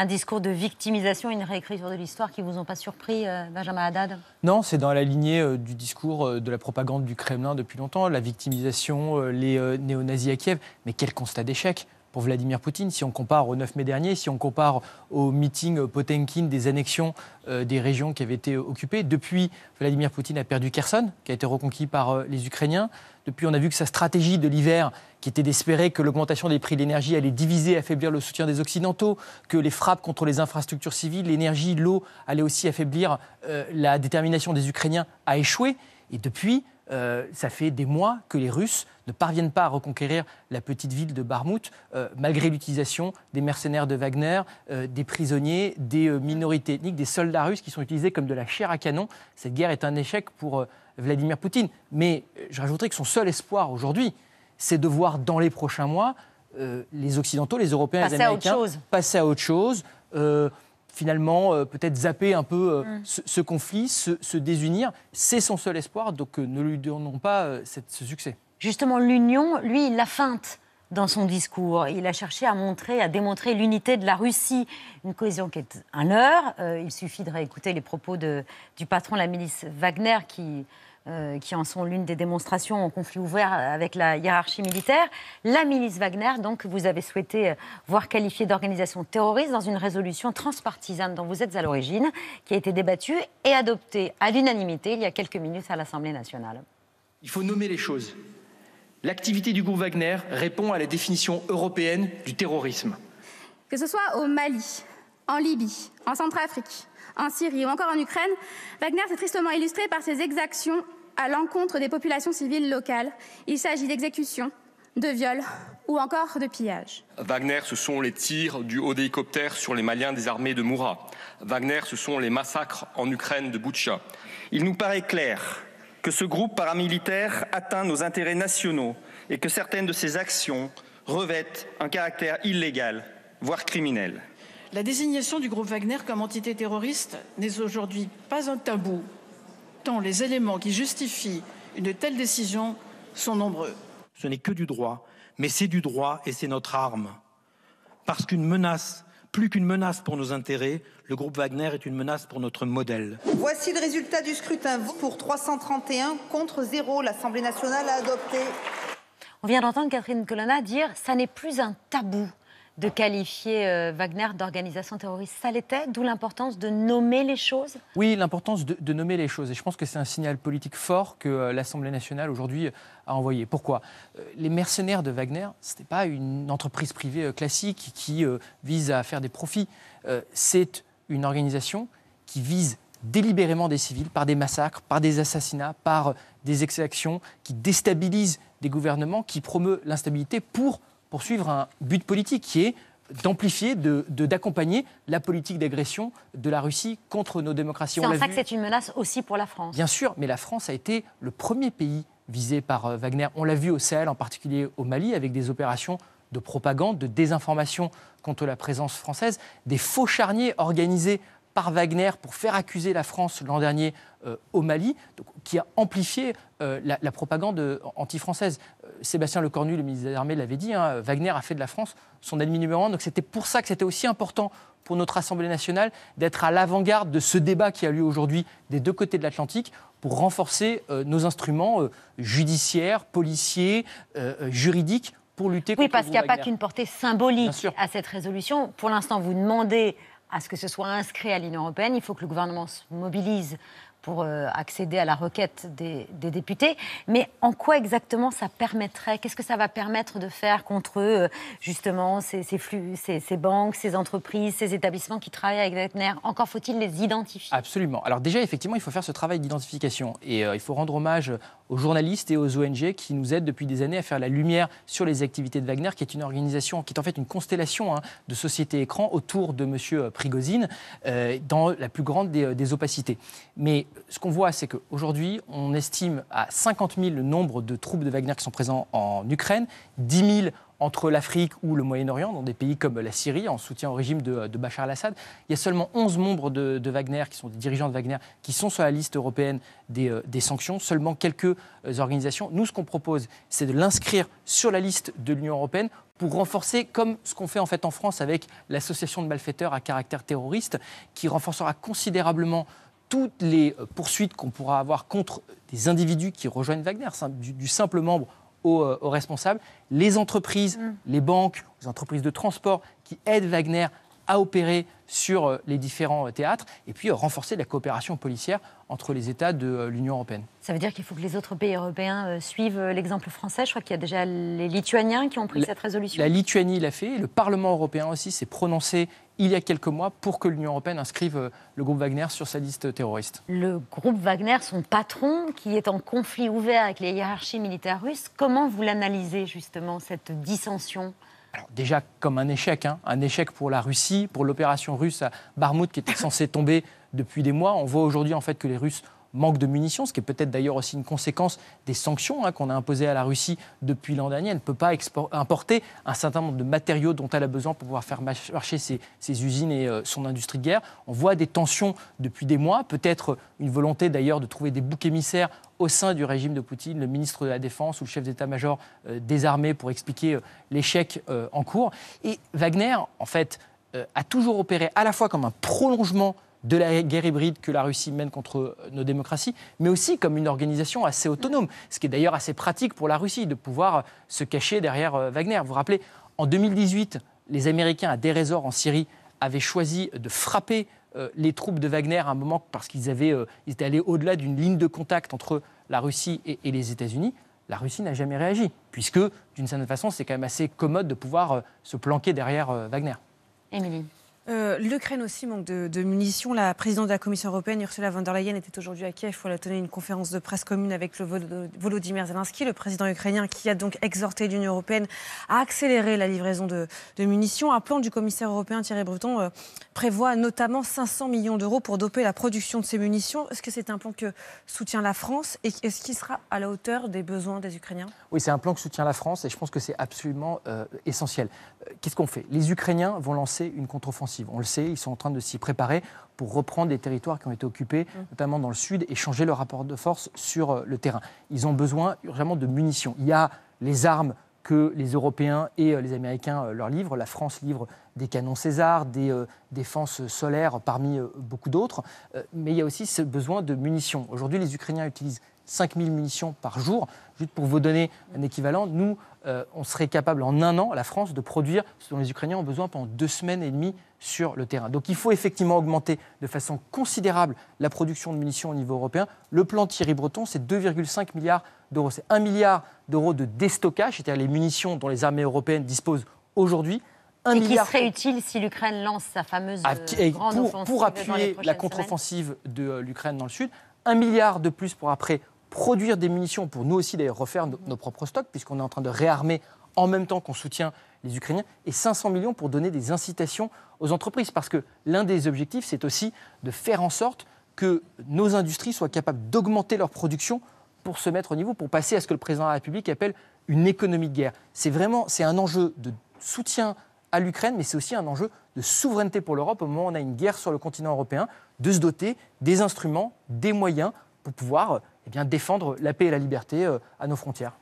un discours de victimisation, une réécriture de l'histoire qui ne vous ont pas surpris, euh, Benjamin Haddad Non, c'est dans la lignée euh, du discours euh, de la propagande du Kremlin depuis longtemps, la victimisation, les néo-nazis à Kiev. Mais quel constat d'échec pour Vladimir Poutine, si on compare au 9 mai dernier, si on compare au meeting Potenkin des annexions euh, des régions qui avaient été occupées. Depuis, Vladimir Poutine a perdu Kherson, qui a été reconquis par euh, les Ukrainiens. Depuis, on a vu que sa stratégie de l'hiver, qui était d'espérer que l'augmentation des prix de l'énergie allait diviser, affaiblir le soutien des Occidentaux, que les frappes contre les infrastructures civiles, l'énergie, l'eau allaient aussi affaiblir euh, la détermination des Ukrainiens, a échoué. Et depuis, euh, ça fait des mois que les Russes ne parviennent pas à reconquérir la petite ville de Barmouth, euh, malgré l'utilisation des mercenaires de Wagner, euh, des prisonniers, des minorités ethniques, des soldats russes qui sont utilisés comme de la chair à canon. Cette guerre est un échec pour Vladimir Poutine. Mais je rajouterais que son seul espoir aujourd'hui, c'est de voir dans les prochains mois les Occidentaux, les Européens, passer les Américains à passer à autre chose finalement euh, peut-être zapper un peu euh, mm. ce, conflit, se, désunir. C'est son seul espoir, donc euh, ne lui donnons pas ce succès. Justement, l'union, lui, il l'a feinte dans son discours. Il a cherché à montrer, à démontrer l'unité de la Russie, une cohésion qui est un leurre. il suffit de réécouter les propos de, du patron la milice Wagner qui euh, qui en sont l'une des démonstrations en conflit ouvert avec la hiérarchie militaire. La milice Wagner, donc, que vous avez souhaité euh, voir qualifiée d'organisation terroriste dans une résolution transpartisane dont vous êtes à l'origine, qui a été débattue et adoptée à l'unanimité il y a quelques minutes à l'Assemblée nationale. Il faut nommer les choses. L'activité du groupe Wagner répond à la définition européenne du terrorisme. Que ce soit au Mali, en Libye, en Centrafrique, en Syrie ou encore en Ukraine, Wagner s'est tristement illustré par ses exactions à l'encontre des populations civiles locales. Il s'agit d'exécutions, de viols ou encore de pillages. Wagner, ce sont les tirs du haut hélicoptère sur les Maliens des armées de Moura. Wagner, ce sont les massacres en Ukraine de Boutcha. Il nous paraît clair que ce groupe paramilitaire atteint nos intérêts nationaux et que certaines de ses actions revêtent un caractère illégal, voire criminel. La désignation du groupe Wagner comme entité terroriste n'est aujourd'hui pas un tabou tant les éléments qui justifient une telle décision sont nombreux. Ce n'est que du droit, mais c'est du droit et c'est notre arme. Parce qu'une menace, plus qu'une menace pour nos intérêts, le groupe Wagner est une menace pour notre modèle. Voici le résultat du scrutin. Pour 331 contre 0, l'Assemblée nationale a adopté. On vient d'entendre Catherine Colonna dire ça n'est plus un tabou de qualifier euh, Wagner d'organisation terroriste. Ça l'était, d'où l'importance de nommer les choses Oui, l'importance de, nommer les choses. Et je pense que c'est un signal politique fort que euh, l'Assemblée nationale aujourd'hui a envoyé. Pourquoi euh, Les mercenaires de Wagner, ce n'est pas une entreprise privée classique qui vise à faire des profits. c'est une organisation qui vise délibérément des civils par des massacres, par des assassinats, par des exactions, qui déstabilise des gouvernements, qui promeut l'instabilité pour poursuivre un but politique qui est d'amplifier, de, d'accompagner la politique d'agression de la Russie contre nos démocraties. C'est en ça que c'est une menace aussi pour la France. Bien sûr, mais la France a été le premier pays visé par euh, Wagner. On l'a vu au Sahel, en particulier au Mali, avec des opérations de propagande, de désinformation contre la présence française, des faux charniers organisés Wagner pour faire accuser la France l'an dernier euh, au Mali, qui a amplifié euh, la, propagande euh, anti-française. Sébastien Lecornu, le ministre des Armées, l'avait dit, hein, Wagner a fait de la France son ennemi numéro un, donc c'était pour ça que c'était aussi important pour notre Assemblée nationale d'être à l'avant-garde de ce débat qui a lieu aujourd'hui des deux côtés de l'Atlantique pour renforcer nos instruments judiciaires, policiers, juridiques pour lutter oui, contre Oui, parce qu'il n'y a pas qu'une portée symbolique à cette résolution. Pour l'instant, vous demandez à ce que ce soit inscrit à l'Union européenne, il faut que le gouvernement se mobilise pour euh, accéder à la requête des, députés. Mais en quoi exactement ça permettrait Qu'est-ce que ça va permettre de faire contre euh, justement ces, flux, ces, banques, ces entreprises, ces établissements qui travaillent avec Wagner Encore faut-il les identifier Absolument. Alors déjà, effectivement, il faut faire ce travail d'identification et euh, il faut rendre hommage aux journalistes et aux ONG qui nous aident depuis des années à faire la lumière sur les activités de Wagner, qui est une organisation, qui est en fait une constellation hein, de sociétés écrans autour de M. Prigozine, dans la plus grande des, des opacités. Mais ce qu'on voit, c'est qu'aujourd'hui, on estime à 50 000 le nombre de troupes de Wagner qui sont présentes en Ukraine, 10 000 entre l'Afrique ou le Moyen-Orient, dans des pays comme la Syrie, en soutien au régime de, Bachar al-Assad. Il y a seulement 11 membres de, Wagner, qui sont des dirigeants de Wagner, qui sont sur la liste européenne des, euh, sanctions, seulement quelques euh, organisations. Nous, ce qu'on propose, c'est de l'inscrire sur la liste de l'Union européenne pour renforcer, comme ce qu'on fait en fait en France avec l'association de malfaiteurs à caractère terroriste, qui renforcera considérablement toutes les euh, poursuites qu'on pourra avoir contre des individus qui rejoignent Wagner, du, simple membre aux, euh, responsable, responsables, les entreprises, mm. les banques, les entreprises de transport qui aident Wagner à opérer sur euh, les différents théâtres, et puis renforcer la coopération policière entre les États de l'Union européenne. Ça veut dire qu'il faut que les autres pays européens suivent l'exemple français. Je crois qu'il y a déjà les Lituaniens qui ont pris cette résolution. La Lituanie l'a fait, le Parlement européen aussi s'est prononcé il y a quelques mois pour que l'Union européenne inscrive euh, le groupe Wagner sur sa liste terroriste. Le groupe Wagner, son patron, qui est en conflit ouvert avec les hiérarchies militaires russes, comment vous l'analysez justement, cette dissension déjà comme un échec, hein. un échec pour la Russie, pour l'opération russe à Barmout qui était censée tomber depuis des mois. On voit aujourd'hui en fait que les Russes manque de munitions, ce qui est peut-être d'ailleurs aussi une conséquence des sanctions hein, qu'on a imposées à la Russie depuis l'an dernier. Elle ne peut pas importer un certain nombre de matériaux dont elle a besoin pour pouvoir faire marcher ses, usines et euh, son industrie de guerre. On voit des tensions depuis des mois, peut-être euh, une volonté d'ailleurs de trouver des boucs émissaires au sein du régime de Poutine, le ministre de la Défense ou le chef d'état-major euh, des armées pour expliquer l'échec en cours. Et Wagner, en fait, a toujours opéré à la fois comme un prolongement de la guerre hybride que la Russie mène contre nos démocraties, mais aussi comme une organisation assez autonome, ce qui est d'ailleurs assez pratique pour la Russie de pouvoir se cacher derrière euh, Wagner. Vous vous rappelez, en 2018, les Américains à Dérésor en Syrie avaient choisi de frapper euh, les troupes de Wagner à un moment parce qu'ils avaient, euh, ils étaient allés au-delà d'une ligne de contact entre la Russie et, et les États-Unis. La Russie n'a jamais réagi, puisque d'une certaine façon, c'est quand même assez commode de pouvoir se planquer derrière Wagner. Émilie. Euh, L'Ukraine aussi manque de, munitions. La présidente de la Commission européenne, Ursula von der Leyen, était aujourd'hui à Kiev où elle a tenu une conférence de presse commune avec le Volodymyr Zelensky, le président ukrainien, qui a donc exhorté l'Union européenne à accélérer la livraison de, munitions. Un plan du commissaire européen Thierry Breton euh, prévoit notamment 500 millions d'euros pour doper la production de ces munitions. Est-ce que c'est un plan que soutient la France et est-ce qu'il sera à la hauteur des besoins des Ukrainiens Oui, c'est un plan que soutient la France et je pense que c'est absolument euh, essentiel. Qu'est-ce qu'on fait Les Ukrainiens vont lancer une contre-offensive on le sait, ils sont en train de s'y préparer pour reprendre des territoires qui ont été occupés, mm. notamment dans le sud, et changer leur rapport de force sur euh, le terrain. Ils ont besoin urgemment de munitions. Il y a les armes que les Européens et euh, les Américains euh, leur livrent. La France livre des canons César, des euh, défenses solaires parmi beaucoup d'autres. mais il y a aussi ce besoin de munitions. Aujourd'hui, les Ukrainiens utilisent 5000 munitions par jour. Juste pour vous donner un équivalent, nous, on serait capable en un an, la France, de produire ce dont les Ukrainiens ont besoin pendant deux semaines et demie sur le terrain. Donc il faut effectivement augmenter de façon considérable la production de munitions au niveau européen. Le plan Thierry Breton, c'est 2,5 milliards c'est 1 milliard d'euros de déstockage, c'est-à-dire les munitions dont les armées européennes disposent aujourd'hui. et qui serait utile si l'Ukraine lance sa fameuse ah, euh, grande pour, offensive pour appuyer la contre-offensive de euh, l'Ukraine dans le sud. Un milliard de plus pour après produire des munitions pour nous aussi d'ailleurs refaire nos propres stocks puisqu'on est en train de réarmer en même temps qu'on soutient les Ukrainiens et 500 millions pour donner des incitations aux entreprises parce que l'un des objectifs c'est aussi de faire en sorte que nos industries soient capables d'augmenter leur production pour se mettre au niveau, pour passer à ce que le président de la République appelle une économie de guerre. C'est vraiment c'est un enjeu de soutien à l'Ukraine, mais c'est aussi un enjeu de souveraineté pour l'Europe au moment où on a une guerre sur le continent européen, de se doter des instruments, des moyens pour pouvoir eh défendre la paix et la liberté euh, à nos frontières.